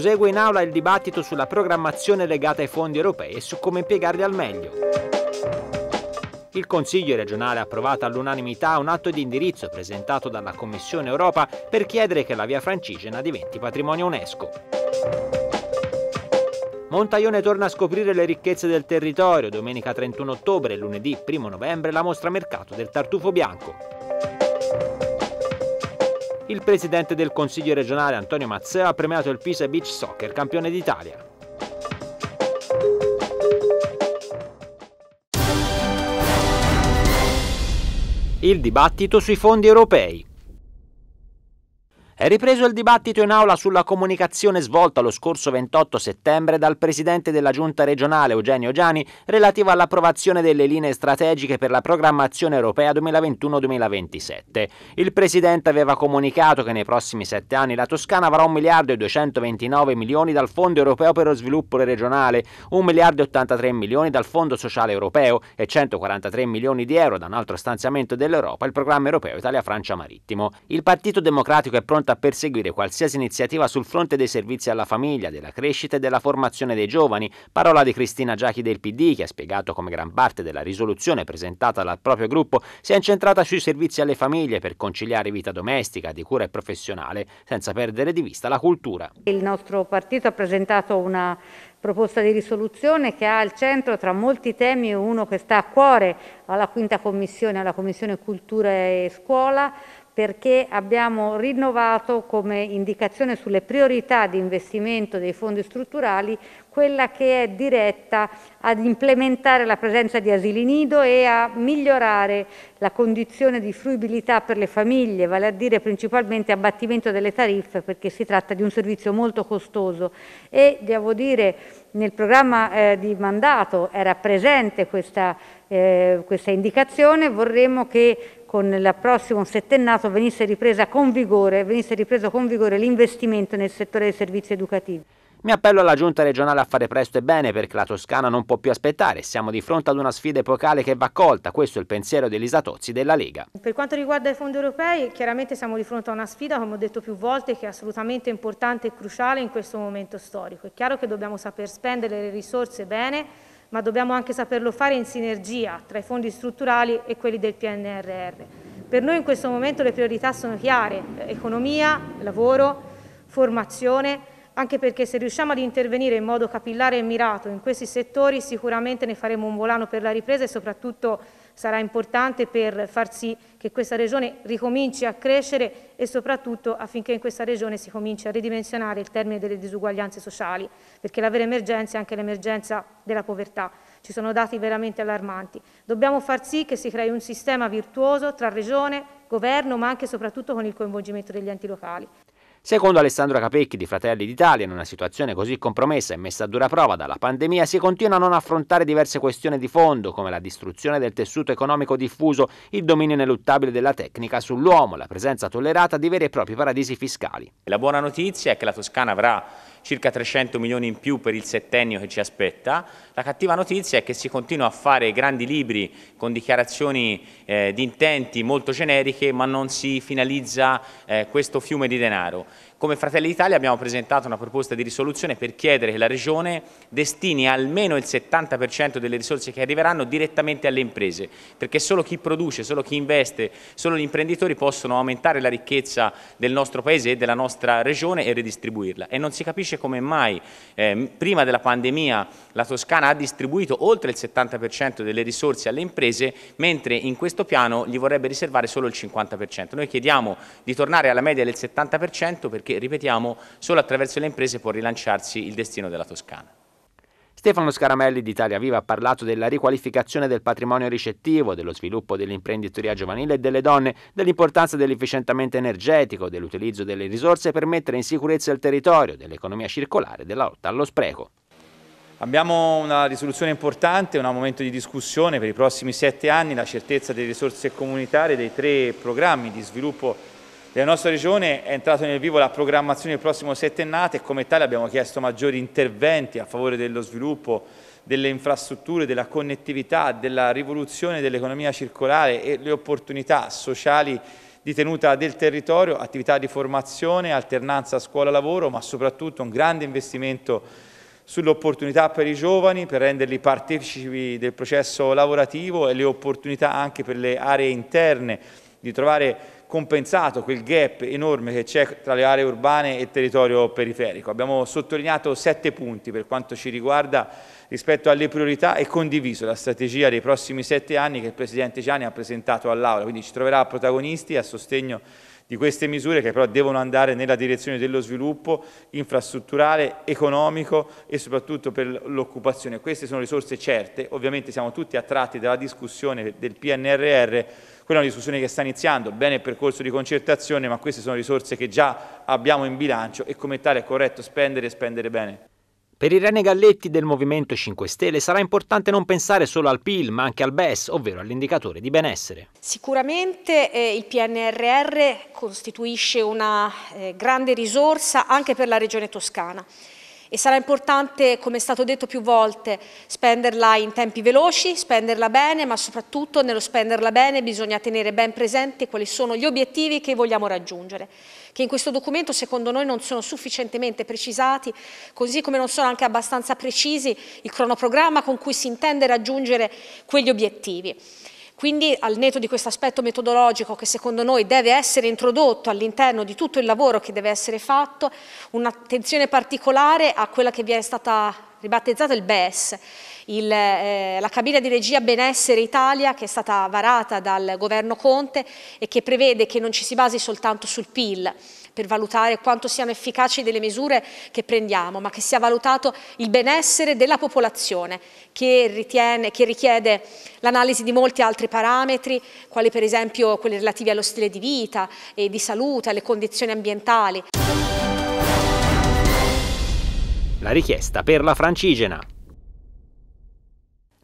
prosegue in aula il dibattito sulla programmazione legata ai fondi europei e su come impiegarli al meglio. Il Consiglio regionale ha approvato all'unanimità un atto di indirizzo presentato dalla Commissione Europa per chiedere che la via francigena diventi patrimonio UNESCO. Montaione torna a scoprire le ricchezze del territorio. Domenica 31 ottobre e lunedì 1 novembre la mostra mercato del tartufo bianco il presidente del Consiglio regionale Antonio Mazzeo ha premiato il Pisa Beach Soccer, campione d'Italia. Il dibattito sui fondi europei. È ripreso il dibattito in aula sulla comunicazione svolta lo scorso 28 settembre dal presidente della giunta regionale Eugenio Giani relativa all'approvazione delle linee strategiche per la programmazione europea 2021-2027. Il presidente aveva comunicato che nei prossimi sette anni la Toscana avrà 1 miliardo e 229 milioni dal Fondo europeo per lo sviluppo regionale, 1 miliardo e 83 milioni dal Fondo sociale europeo e 143 milioni di euro da un altro stanziamento dell'Europa, il programma europeo Italia-Francia Marittimo. Il Partito Democratico è pronto pronta a perseguire qualsiasi iniziativa sul fronte dei servizi alla famiglia, della crescita e della formazione dei giovani. Parola di Cristina Giachi del PD, che ha spiegato come gran parte della risoluzione presentata dal proprio gruppo sia incentrata sui servizi alle famiglie per conciliare vita domestica, di cura e professionale, senza perdere di vista la cultura. Il nostro partito ha presentato una proposta di risoluzione che ha al centro tra molti temi uno che sta a cuore alla quinta commissione, alla commissione cultura e scuola, perché abbiamo rinnovato come indicazione sulle priorità di investimento dei fondi strutturali quella che è diretta ad implementare la presenza di asili nido e a migliorare la condizione di fruibilità per le famiglie, vale a dire principalmente abbattimento delle tariffe perché si tratta di un servizio molto costoso e devo dire nel programma eh, di mandato era presente questa, eh, questa indicazione, vorremmo che con il prossimo settennato venisse, vigore, venisse ripreso con vigore l'investimento nel settore dei servizi educativi. Mi appello alla giunta regionale a fare presto e bene perché la Toscana non può più aspettare, siamo di fronte ad una sfida epocale che va colta, questo è il pensiero di Elisa Tozzi della Lega. Per quanto riguarda i fondi europei chiaramente siamo di fronte a una sfida, come ho detto più volte, che è assolutamente importante e cruciale in questo momento storico. È chiaro che dobbiamo saper spendere le risorse bene ma dobbiamo anche saperlo fare in sinergia tra i fondi strutturali e quelli del PNRR. Per noi in questo momento le priorità sono chiare, eh, economia, lavoro, formazione, anche perché se riusciamo ad intervenire in modo capillare e mirato in questi settori sicuramente ne faremo un volano per la ripresa e soprattutto sarà importante per far sì che questa regione ricominci a crescere e soprattutto affinché in questa regione si cominci a ridimensionare il termine delle disuguaglianze sociali, perché la vera emergenza è anche l'emergenza della povertà. Ci sono dati veramente allarmanti. Dobbiamo far sì che si crei un sistema virtuoso tra regione, governo, ma anche e soprattutto con il coinvolgimento degli enti locali. Secondo Alessandro Capecchi di Fratelli d'Italia, in una situazione così compromessa e messa a dura prova dalla pandemia, si continua a non affrontare diverse questioni di fondo, come la distruzione del tessuto economico diffuso, il dominio ineluttabile della tecnica sull'uomo, la presenza tollerata di veri e propri paradisi fiscali. La buona notizia è che la Toscana avrà circa 300 milioni in più per il settennio che ci aspetta. La cattiva notizia è che si continua a fare grandi libri con dichiarazioni eh, di intenti molto generiche ma non si finalizza eh, questo fiume di denaro. Come Fratelli d'Italia abbiamo presentato una proposta di risoluzione per chiedere che la Regione destini almeno il 70% delle risorse che arriveranno direttamente alle imprese, perché solo chi produce, solo chi investe, solo gli imprenditori possono aumentare la ricchezza del nostro Paese e della nostra Regione e redistribuirla. E non si capisce come mai eh, prima della pandemia la Toscana ha distribuito oltre il 70% delle risorse alle imprese, mentre in questo piano gli vorrebbe riservare solo il 50%. Noi chiediamo di tornare alla media del 70% perché perché, ripetiamo, solo attraverso le imprese può rilanciarsi il destino della Toscana. Stefano Scaramelli di Italia Viva ha parlato della riqualificazione del patrimonio ricettivo, dello sviluppo dell'imprenditoria giovanile e delle donne, dell'importanza dell'efficientamento energetico, dell'utilizzo delle risorse per mettere in sicurezza il territorio, dell'economia circolare e della lotta allo spreco. Abbiamo una risoluzione importante, un momento di discussione per i prossimi sette anni, la certezza delle risorse comunitarie dei tre programmi di sviluppo nella nostra regione è entrata nel vivo la programmazione del prossimo settennate e come tale abbiamo chiesto maggiori interventi a favore dello sviluppo delle infrastrutture, della connettività, della rivoluzione dell'economia circolare e le opportunità sociali di tenuta del territorio, attività di formazione, alternanza scuola-lavoro, ma soprattutto un grande investimento sull'opportunità per i giovani, per renderli partecipi del processo lavorativo e le opportunità anche per le aree interne di trovare compensato quel gap enorme che c'è tra le aree urbane e il territorio periferico. Abbiamo sottolineato sette punti per quanto ci riguarda rispetto alle priorità e condiviso la strategia dei prossimi sette anni che il Presidente Gianni ha presentato all'Aula, quindi ci troverà protagonisti a sostegno di queste misure che però devono andare nella direzione dello sviluppo infrastrutturale, economico e soprattutto per l'occupazione. Queste sono risorse certe, ovviamente siamo tutti attratti dalla discussione del PNRR, quella è una discussione che sta iniziando, bene il percorso di concertazione, ma queste sono risorse che già abbiamo in bilancio e come tale è corretto spendere e spendere bene. Per Irene Galletti del Movimento 5 Stelle sarà importante non pensare solo al PIL ma anche al BES, ovvero all'indicatore di benessere. Sicuramente eh, il PNRR costituisce una eh, grande risorsa anche per la regione toscana e sarà importante, come è stato detto più volte, spenderla in tempi veloci, spenderla bene, ma soprattutto nello spenderla bene bisogna tenere ben presenti quali sono gli obiettivi che vogliamo raggiungere che in questo documento secondo noi non sono sufficientemente precisati, così come non sono anche abbastanza precisi il cronoprogramma con cui si intende raggiungere quegli obiettivi. Quindi al netto di questo aspetto metodologico che secondo noi deve essere introdotto all'interno di tutto il lavoro che deve essere fatto, un'attenzione particolare a quella che vi è stata ribattezzata il BES, il, eh, la cabina di regia Benessere Italia che è stata varata dal governo Conte e che prevede che non ci si basi soltanto sul PIL, per valutare quanto siano efficaci delle misure che prendiamo, ma che sia valutato il benessere della popolazione, che, ritiene, che richiede l'analisi di molti altri parametri, quali per esempio quelli relativi allo stile di vita e di salute, alle condizioni ambientali. La richiesta per la francigena.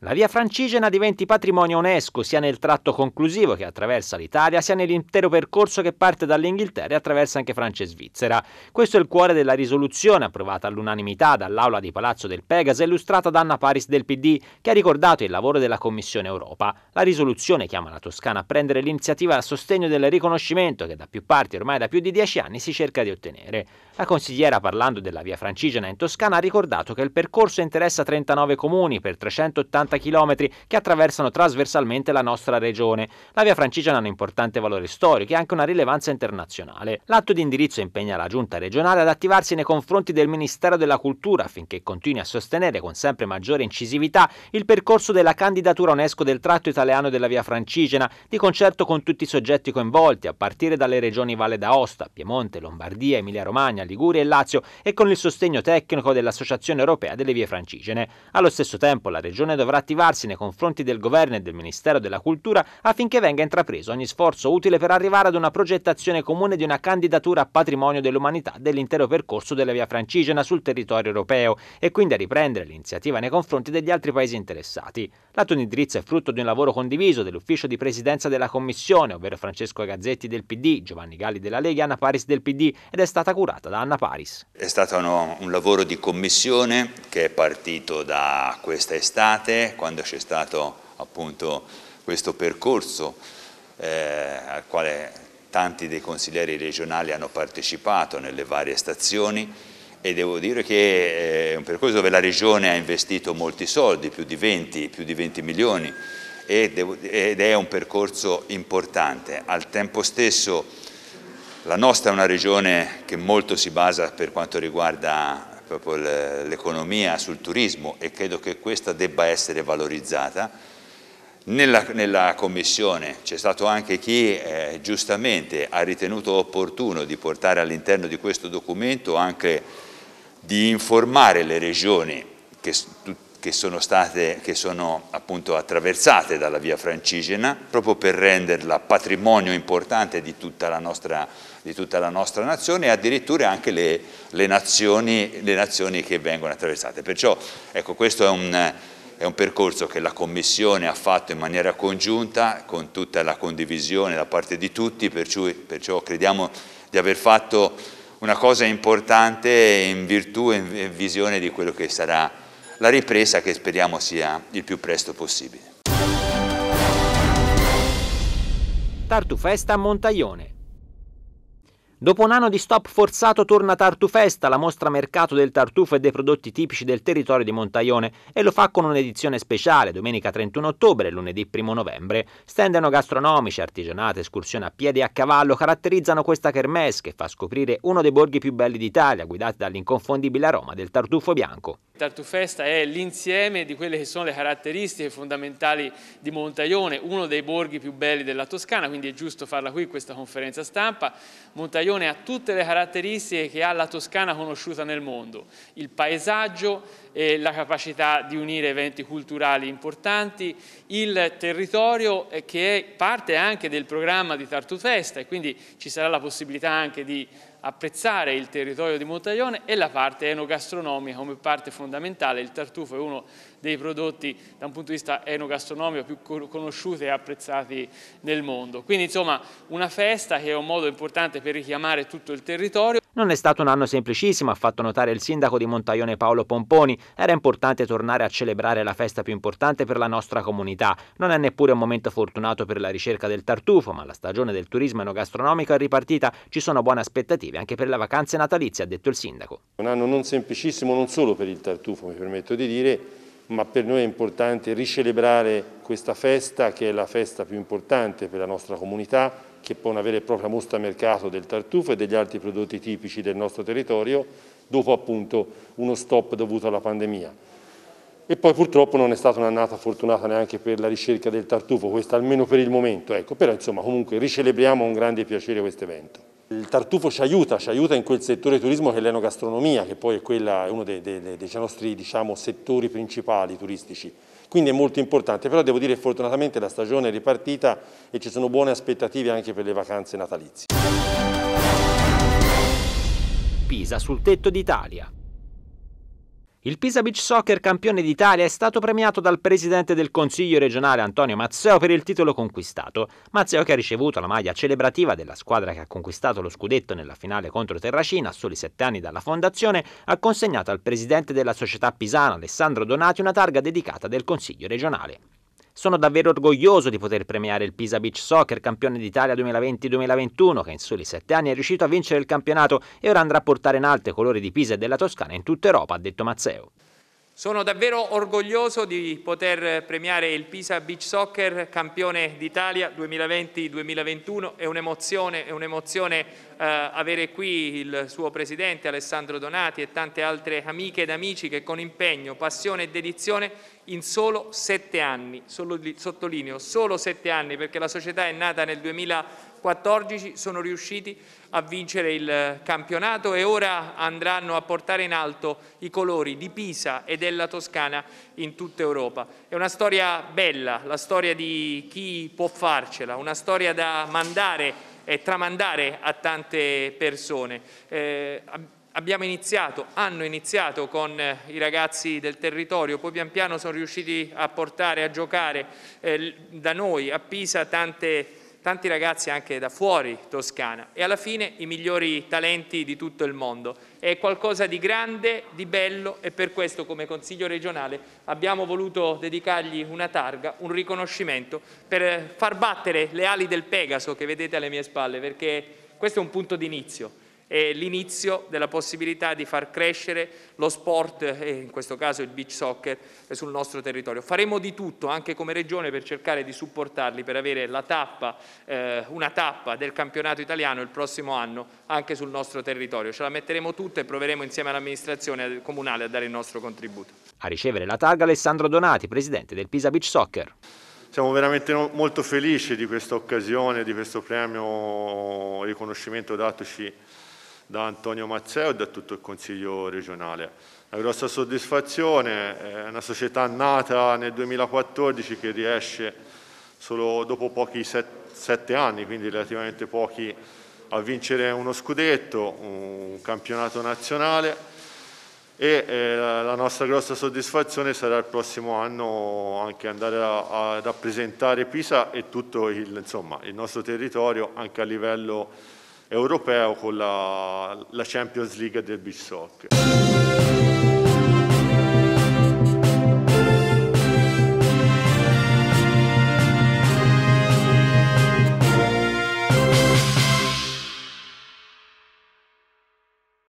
La via francigena diventi patrimonio UNESCO sia nel tratto conclusivo che attraversa l'Italia, sia nell'intero percorso che parte dall'Inghilterra e attraversa anche Francia e Svizzera. Questo è il cuore della risoluzione approvata all'unanimità dall'aula di Palazzo del Pegasa, illustrata da Anna Paris del PD, che ha ricordato il lavoro della Commissione Europa. La risoluzione chiama la Toscana a prendere l'iniziativa a sostegno del riconoscimento che da più parti ormai da più di dieci anni si cerca di ottenere. La consigliera, parlando della via francigena in Toscana, ha ricordato che il percorso interessa 39 comuni per 380 km 150 km che attraversano trasversalmente la nostra regione. La via francigena ha un importante valore storico e anche una rilevanza internazionale. L'atto di indirizzo impegna la giunta regionale ad attivarsi nei confronti del Ministero della Cultura affinché continui a sostenere con sempre maggiore incisività il percorso della candidatura UNESCO del tratto italiano della via francigena, di concerto con tutti i soggetti coinvolti, a partire dalle regioni Valle d'Aosta, Piemonte, Lombardia, Emilia-Romagna, Liguria e Lazio e con il sostegno tecnico dell'Associazione Europea delle Vie Francigene. Allo stesso tempo la regione dovrà attivarsi nei confronti del governo e del Ministero della Cultura affinché venga intrapreso ogni sforzo utile per arrivare ad una progettazione comune di una candidatura a patrimonio dell'umanità dell'intero percorso della via francigena sul territorio europeo e quindi a riprendere l'iniziativa nei confronti degli altri paesi interessati. L'atto di indirizzo è frutto di un lavoro condiviso dell'ufficio di presidenza della Commissione, ovvero Francesco Gazzetti del PD, Giovanni Galli della Lega e Anna Paris del PD ed è stata curata da Anna Paris. È stato un lavoro di commissione che è partito da questa estate quando c'è stato appunto questo percorso eh, al quale tanti dei consiglieri regionali hanno partecipato nelle varie stazioni e devo dire che eh, è un percorso dove la Regione ha investito molti soldi, più di 20, più di 20 milioni ed è un percorso importante. Al tempo stesso la nostra è una regione che molto si basa per quanto riguarda proprio l'economia sul turismo e credo che questa debba essere valorizzata. Nella, nella commissione c'è stato anche chi eh, giustamente ha ritenuto opportuno di portare all'interno di questo documento anche di informare le regioni che che sono state, che sono appunto attraversate dalla via francigena, proprio per renderla patrimonio importante di tutta la nostra, tutta la nostra nazione e addirittura anche le, le, nazioni, le, nazioni, che vengono attraversate. Perciò ecco, questo è un, è un percorso che la Commissione ha fatto in maniera congiunta, con tutta la condivisione da parte di tutti, perciò, perciò crediamo di aver fatto una cosa importante in virtù e in visione di quello che sarà la ripresa che speriamo sia il più presto possibile. Tartufesta a Montaglione. Dopo un anno di stop forzato torna Tartufesta, la mostra mercato del tartufo e dei prodotti tipici del territorio di Montaione, e lo fa con un'edizione speciale, domenica 31 ottobre e lunedì 1 novembre. Stendano gastronomici, artigianate, escursioni a piedi e a cavallo caratterizzano questa kermesse che fa scoprire uno dei borghi più belli d'Italia, guidati dall'inconfondibile aroma del tartufo bianco. Tartufesta è l'insieme di quelle che sono le caratteristiche fondamentali di Montaione, uno dei borghi più belli della Toscana, quindi è giusto farla qui questa conferenza stampa. Montaione Saione ha tutte le caratteristiche che ha la Toscana conosciuta nel mondo, il paesaggio, eh, la capacità di unire eventi culturali importanti, il territorio eh, che è parte anche del programma di Tartu Festa e quindi ci sarà la possibilità anche di apprezzare il territorio di Montaglione e la parte enogastronomica come parte fondamentale. Il tartufo è uno dei prodotti da un punto di vista enogastronomico più conosciuti e apprezzati nel mondo. Quindi insomma una festa che è un modo importante per richiamare tutto il territorio. Non è stato un anno semplicissimo, ha fatto notare il sindaco di Montaglione Paolo Pomponi. Era importante tornare a celebrare la festa più importante per la nostra comunità. Non è neppure un momento fortunato per la ricerca del tartufo, ma la stagione del turismo enogastronomico è ripartita. Ci sono buone aspettative positive anche per le vacanze natalizie, ha detto il sindaco. Un anno non semplicissimo non solo per il tartufo, mi permetto di dire, ma per noi è importante ricelebrare questa festa che è la festa più importante per la nostra comunità, che può poi una vera e propria mostra mercato del tartufo e degli altri prodotti tipici del nostro territorio, dopo appunto uno stop dovuto alla pandemia. E poi purtroppo non è stata un'annata fortunata neanche per la ricerca del tartufo, questa almeno per il momento, ecco. però insomma comunque ricelebriamo con grande piacere questo evento. Il tartufo ci aiuta, ci aiuta in quel settore turismo che è l'enogastronomia, che poi è, quella, è uno dei, dei, dei nostri diciamo, settori principali turistici. Quindi è molto importante, però devo dire che fortunatamente la stagione è ripartita e ci sono buone aspettative anche per le vacanze natalizie. Pisa sul tetto d'Italia. Il Pisa Beach Soccer campione d'Italia è stato premiato dal presidente del Consiglio regionale Antonio Mazzeo per il titolo conquistato. Mazzeo che ha ricevuto la maglia celebrativa della squadra che ha conquistato lo scudetto nella finale contro Terracina a soli sette anni dalla fondazione, ha consegnato al presidente della società pisana Alessandro Donati una targa dedicata del Consiglio regionale. Sono davvero orgoglioso di poter premiare il Pisa Beach Soccer, campione d'Italia 2020-2021, che in soli sette anni è riuscito a vincere il campionato e ora andrà a portare in alto i colori di Pisa e della Toscana in tutta Europa, ha detto Mazzeo. Sono davvero orgoglioso di poter premiare il Pisa Beach Soccer campione d'Italia 2020-2021. È un'emozione, un eh, avere qui il suo presidente Alessandro Donati e tante altre amiche ed amici che con impegno, passione e dedizione in solo sette anni, solo, sottolineo solo sette anni perché la società è nata nel 2000 14 sono riusciti a vincere il campionato e ora andranno a portare in alto i colori di Pisa e della Toscana in tutta Europa. È una storia bella, la storia di chi può farcela, una storia da mandare e tramandare a tante persone. Eh, abbiamo iniziato, hanno iniziato con eh, i ragazzi del territorio, poi pian piano sono riusciti a portare a giocare eh, da noi a Pisa tante persone tanti ragazzi anche da fuori Toscana e alla fine i migliori talenti di tutto il mondo. È qualcosa di grande, di bello e per questo come Consiglio regionale abbiamo voluto dedicargli una targa, un riconoscimento per far battere le ali del Pegaso che vedete alle mie spalle perché questo è un punto d'inizio è l'inizio della possibilità di far crescere lo sport, eh, in questo caso il beach soccer, eh, sul nostro territorio. Faremo di tutto anche come Regione per cercare di supportarli, per avere tappa, eh, una tappa del campionato italiano il prossimo anno anche sul nostro territorio. Ce la metteremo tutta e proveremo insieme all'amministrazione eh, comunale a dare il nostro contributo. A ricevere la targa Alessandro Donati, presidente del Pisa Beach Soccer. Siamo veramente molto felici di questa occasione, di questo premio riconoscimento datoci da Antonio Mazzeo e da tutto il Consiglio regionale. Una grossa soddisfazione, eh, è una società nata nel 2014 che riesce solo dopo pochi set, sette anni, quindi relativamente pochi, a vincere uno scudetto, un campionato nazionale e eh, la nostra grossa soddisfazione sarà il prossimo anno anche andare a, a rappresentare Pisa e tutto il, insomma, il nostro territorio anche a livello europeo con la, la Champions League del beach soccer.